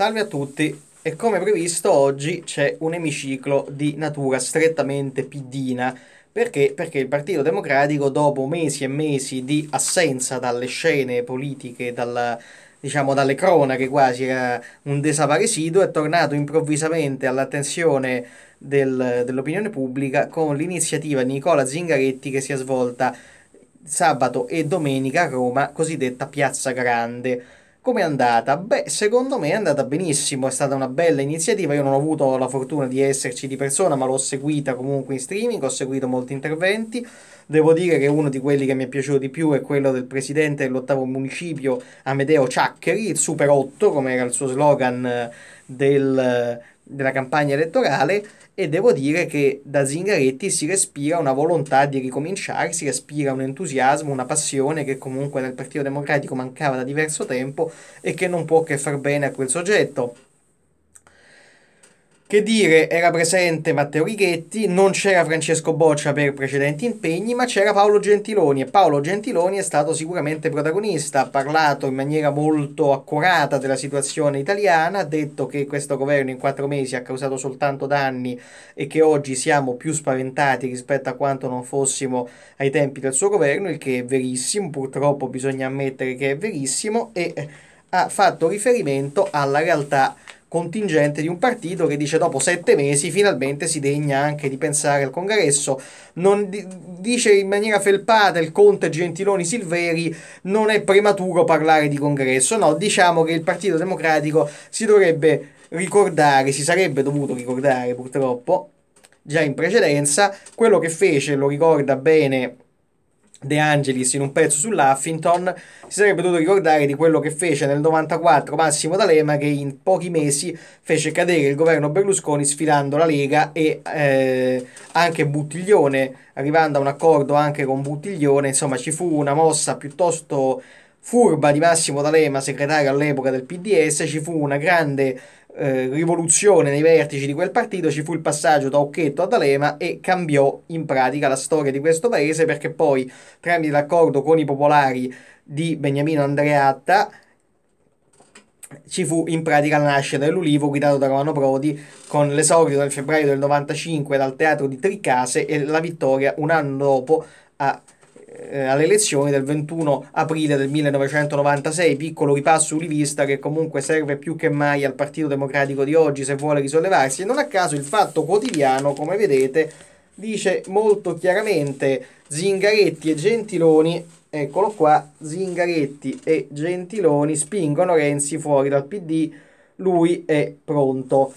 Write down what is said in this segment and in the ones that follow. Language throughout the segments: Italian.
Salve a tutti e come previsto oggi c'è un emiciclo di natura strettamente piddina. Perché? Perché il Partito Democratico dopo mesi e mesi di assenza dalle scene politiche, dalla, diciamo dalle cronache quasi, era eh, un desaparecido, è tornato improvvisamente all'attenzione del, dell'opinione pubblica con l'iniziativa Nicola Zingaretti che si è svolta sabato e domenica a Roma, cosiddetta Piazza Grande come è andata? Beh, secondo me è andata benissimo, è stata una bella iniziativa, io non ho avuto la fortuna di esserci di persona, ma l'ho seguita comunque in streaming, ho seguito molti interventi. Devo dire che uno di quelli che mi è piaciuto di più è quello del presidente dell'ottavo municipio Amedeo Ciaccheri, il Super 8, come era il suo slogan eh, del della campagna elettorale e devo dire che da Zingaretti si respira una volontà di ricominciare, si respira un entusiasmo, una passione che comunque nel Partito Democratico mancava da diverso tempo e che non può che far bene a quel soggetto. Che dire, era presente Matteo Righetti, non c'era Francesco Boccia per precedenti impegni, ma c'era Paolo Gentiloni e Paolo Gentiloni è stato sicuramente protagonista, ha parlato in maniera molto accurata della situazione italiana, ha detto che questo governo in quattro mesi ha causato soltanto danni e che oggi siamo più spaventati rispetto a quanto non fossimo ai tempi del suo governo, il che è verissimo, purtroppo bisogna ammettere che è verissimo, e ha fatto riferimento alla realtà italiana contingente di un partito che dice dopo sette mesi finalmente si degna anche di pensare al congresso. Non di- dice in maniera felpata il conte Gentiloni Silveri non è prematuro parlare di congresso, no, diciamo che il Partito Democratico si dovrebbe ricordare, si sarebbe dovuto ricordare purtroppo già in precedenza, quello che fece, lo ricorda bene De Angelis in un pezzo sull'Huffington si sarebbe dovuto ricordare di quello che fece nel 94 Massimo D'Alema che in pochi mesi fece cadere il governo Berlusconi sfidando la Lega e eh, anche Buttiglione arrivando a un accordo anche con Buttiglione insomma ci fu una mossa piuttosto furba di Massimo D'Alema segretario all'epoca del PDS ci fu una grande eh, rivoluzione nei vertici di quel partito, ci fu il passaggio da Occhetto a D'Alema e cambiò in pratica la storia di questo paese perché poi tramite l'accordo con i popolari di Beniamino Andreatta ci fu in pratica la nascita dell'Ulivo guidato da Romano Prodi con l'esordio nel febbraio del 95 dal teatro di Tricase e la vittoria un anno dopo a eh, alle elezioni del 21 aprile del 1996, piccolo ripasso rivista che comunque serve più che mai al Partito Democratico di oggi se vuole risollevarsi e non a caso il Fatto Quotidiano, come vedete, dice molto chiaramente Zingaretti e Gentiloni, eccolo qua, Zingaretti e Gentiloni spingono Renzi fuori dal PD, lui è pronto.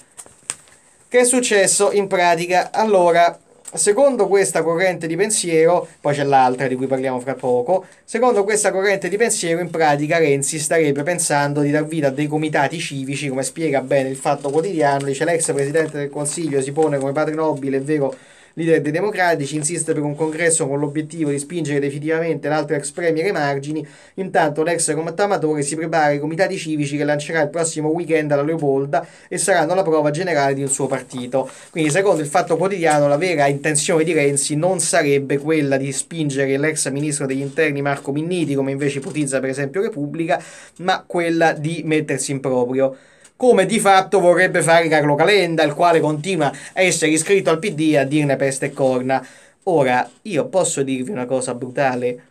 Che è successo in pratica? Allora, Secondo questa corrente di pensiero, poi c'è l'altra di cui parliamo fra poco, secondo questa corrente di pensiero in pratica Renzi starebbe pensando di dar vita a dei comitati civici, come spiega bene il Fatto Quotidiano, dice l'ex Presidente del Consiglio si pone come padre nobile, è vero, leader dei democratici, insiste per un congresso con l'obiettivo di spingere definitivamente l'altro ex premier ai margini, intanto l'ex combattatore si prepara ai comitati civici che lancerà il prossimo weekend alla Leopolda e saranno la prova generale di un suo partito. Quindi secondo il Fatto Quotidiano la vera intenzione di Renzi non sarebbe quella di spingere l'ex ministro degli interni Marco Minniti, come invece ipotizza per esempio Repubblica, ma quella di mettersi in proprio come di fatto vorrebbe fare Carlo Calenda, il quale continua a essere iscritto al PD a dirne peste e corna. Ora, io posso dirvi una cosa brutale?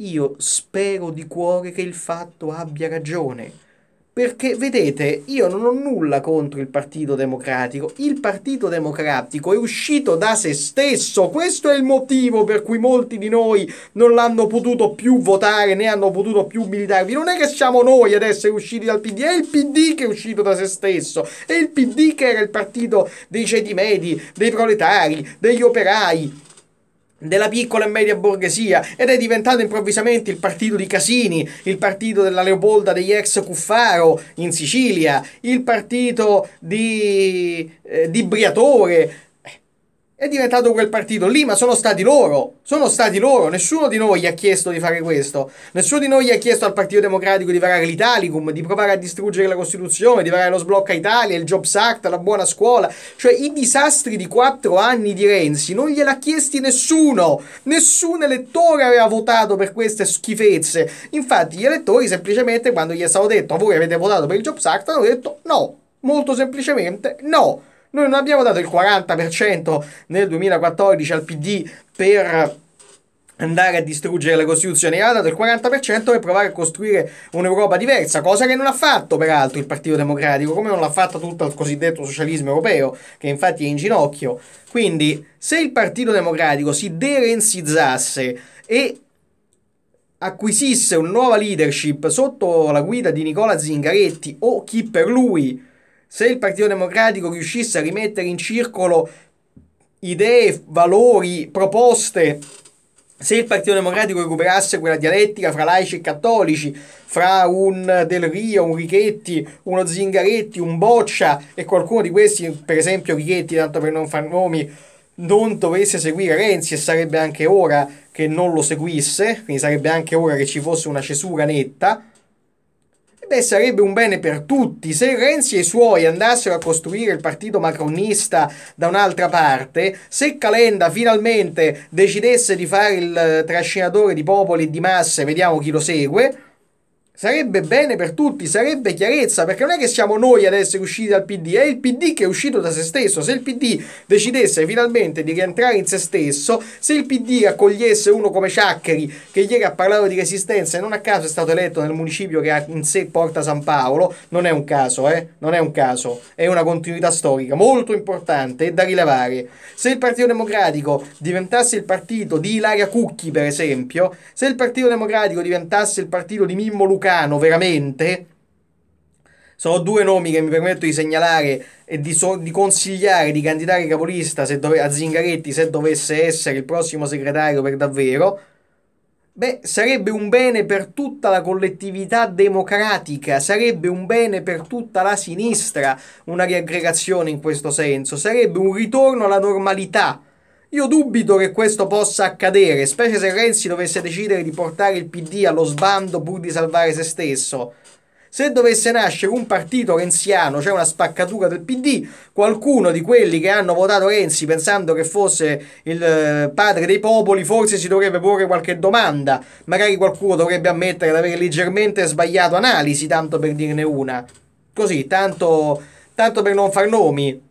Io spero di cuore che il fatto abbia ragione perché vedete, io non ho nulla contro il Partito Democratico. Il Partito Democratico è uscito da se stesso. Questo è il motivo per cui molti di noi non l'hanno potuto più votare né hanno potuto più militarvi. Non è che siamo noi ad essere usciti dal PD, è il PD che è uscito da se stesso. È il PD che era il partito dei ceti medi, dei proletari, degli operai della piccola e media borghesia ed è diventato improvvisamente il partito di Casini, il partito della Leopolda degli ex Cuffaro in Sicilia, il partito di, eh, di Briatore, è diventato quel partito lì, ma sono stati loro, sono stati loro, nessuno di noi ha chiesto di fare questo, nessuno di noi ha chiesto al Partito Democratico di varare l'Italicum, di provare a distruggere la Costituzione, di varare lo sblocca Italia, il Jobs Act, la buona scuola, cioè i disastri di quattro anni di Renzi non gliel'ha chiesti nessuno, nessun elettore aveva votato per queste schifezze, infatti gli elettori semplicemente quando gli è stato detto voi avete votato per il Jobs Act hanno detto no, molto semplicemente no. Noi non abbiamo dato il 40% nel 2014 al PD per andare a distruggere la Costituzione, ha dato il 40% per provare a costruire un'Europa diversa, cosa che non ha fatto peraltro il Partito Democratico, come non l'ha fatto tutto il cosiddetto socialismo europeo, che infatti è in ginocchio. Quindi, se il Partito Democratico si derenzizzasse e acquisisse una nuova leadership sotto la guida di Nicola Zingaretti o chi per lui se il Partito Democratico riuscisse a rimettere in circolo idee, valori, proposte, se il Partito Democratico recuperasse quella dialettica fra laici e cattolici, fra un Del Rio, un Richetti, uno Zingaretti, un Boccia e qualcuno di questi, per esempio Richetti, tanto per non far nomi, non dovesse seguire Renzi e sarebbe anche ora che non lo seguisse, quindi sarebbe anche ora che ci fosse una cesura netta, Beh, sarebbe un bene per tutti. Se Renzi e i suoi andassero a costruire il partito macronista da un'altra parte, se Calenda finalmente decidesse di fare il eh, trascinatore di popoli e di masse, vediamo chi lo segue sarebbe bene per tutti, sarebbe chiarezza, perché non è che siamo noi ad essere usciti dal PD, è il PD che è uscito da se stesso. Se il PD decidesse finalmente di rientrare in se stesso, se il PD accogliesse uno come Ciaccheri, che ieri ha parlato di resistenza e non a caso è stato eletto nel municipio che ha in sé Porta San Paolo, non è un caso, eh? Non è un caso, è una continuità storica molto importante e da rilevare. Se il Partito Democratico diventasse il partito di Ilaria Cucchi, per esempio, se il Partito Democratico diventasse il partito di Mimmo Lucano, Lucano, veramente? Sono due nomi che mi permetto di segnalare e di, so- di consigliare di candidare capolista dove- a Zingaretti se dovesse essere il prossimo segretario per davvero. Beh, sarebbe un bene per tutta la collettività democratica, sarebbe un bene per tutta la sinistra una riaggregazione in questo senso, sarebbe un ritorno alla normalità io dubito che questo possa accadere, specie se Renzi dovesse decidere di portare il PD allo sbando pur di salvare se stesso. Se dovesse nascere un partito renziano, cioè una spaccatura del PD, qualcuno di quelli che hanno votato Renzi pensando che fosse il eh, padre dei popoli, forse si dovrebbe porre qualche domanda. Magari qualcuno dovrebbe ammettere di avere leggermente sbagliato analisi, tanto per dirne una. Così, tanto, tanto per non far nomi.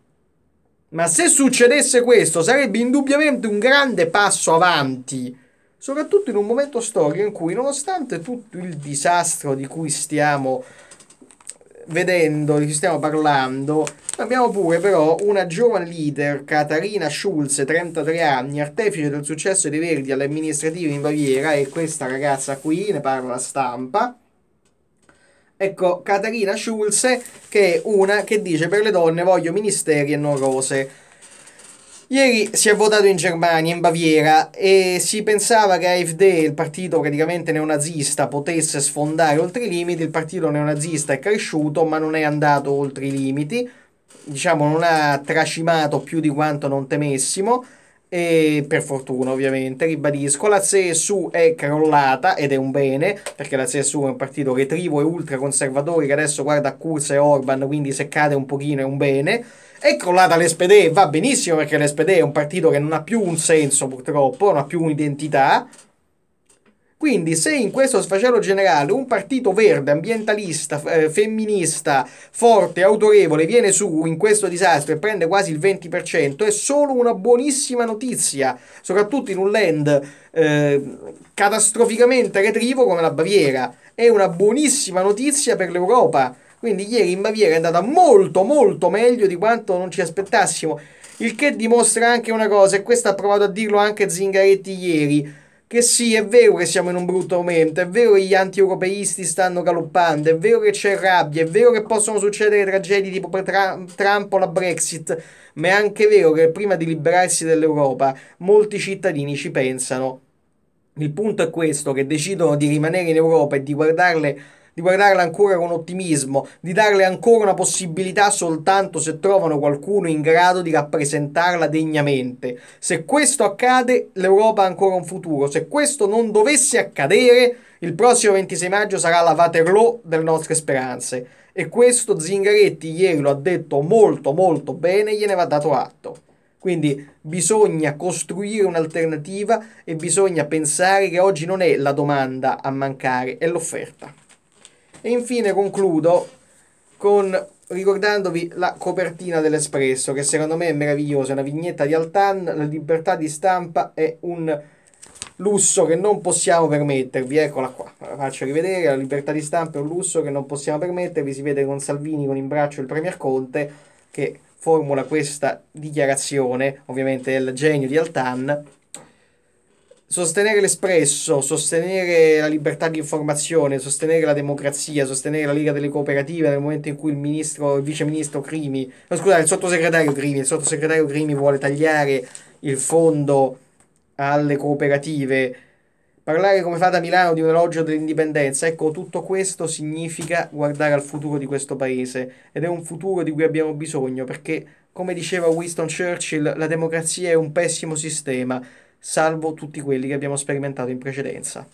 Ma se succedesse questo sarebbe indubbiamente un grande passo avanti, soprattutto in un momento storico in cui nonostante tutto il disastro di cui stiamo eh, vedendo, di cui stiamo parlando, abbiamo pure però una giovane leader, Katarina Schulze, 33 anni, artefice del successo dei Verdi alle amministrative in Baviera e questa ragazza qui, ne parla la stampa, Ecco, Caterina Schulze, che è una che dice per le donne voglio ministeri e non rose. Ieri si è votato in Germania, in Baviera, e si pensava che AfD, il partito praticamente neonazista, potesse sfondare oltre i limiti. Il partito neonazista è cresciuto, ma non è andato oltre i limiti. Diciamo, non ha tracimato più di quanto non temessimo. E per fortuna, ovviamente, ribadisco, la CSU è crollata ed è un bene, perché la CSU è un partito retrivo e ultraconservatore che adesso guarda Kurz e Orban, quindi se cade un pochino è un bene. È crollata l'SPD, va benissimo perché l'SPD è un partito che non ha più un senso purtroppo, non ha più un'identità, quindi se in questo sfacelo generale un partito verde, ambientalista, eh, femminista, forte, autorevole viene su in questo disastro e prende quasi il 20%, è solo una buonissima notizia, soprattutto in un land eh, catastroficamente retrivo come la Baviera. È una buonissima notizia per l'Europa. Quindi ieri in Baviera è andata molto molto meglio di quanto non ci aspettassimo. Il che dimostra anche una cosa, e questo ha provato a dirlo anche Zingaretti ieri che sì, è vero che siamo in un brutto momento, è vero che gli anti-europeisti stanno galoppando, è vero che c'è rabbia, è vero che possono succedere tragedie tipo tra- Trump o la Brexit, ma è anche vero che prima di liberarsi dell'Europa molti cittadini ci pensano. Il punto è questo, che decidono di rimanere in Europa e di guardarle di guardarla ancora con ottimismo, di darle ancora una possibilità soltanto se trovano qualcuno in grado di rappresentarla degnamente. Se questo accade, l'Europa ha ancora un futuro. Se questo non dovesse accadere, il prossimo 26 maggio sarà la Waterloo delle nostre speranze. E questo Zingaretti ieri lo ha detto molto molto bene, gliene va dato atto. Quindi bisogna costruire un'alternativa e bisogna pensare che oggi non è la domanda a mancare, è l'offerta. E infine concludo con ricordandovi la copertina dell'Espresso, che secondo me è meravigliosa, è una vignetta di Altan, la libertà di stampa è un lusso che non possiamo permettervi, eccola qua, la faccio rivedere, la libertà di stampa è un lusso che non possiamo permettervi, si vede con Salvini con in braccio il Premier Conte che formula questa dichiarazione, ovviamente è il genio di Altan, sostenere l'espresso, sostenere la libertà di informazione, sostenere la democrazia, sostenere la Lega delle Cooperative nel momento in cui il ministro, il vice Crimi, no, scusate, il sottosegretario Crimi, il sottosegretario Crimi vuole tagliare il fondo alle cooperative, parlare come fate a Milano di un elogio dell'indipendenza, ecco, tutto questo significa guardare al futuro di questo paese ed è un futuro di cui abbiamo bisogno perché, come diceva Winston Churchill, la democrazia è un pessimo sistema salvo tutti quelli che abbiamo sperimentato in precedenza.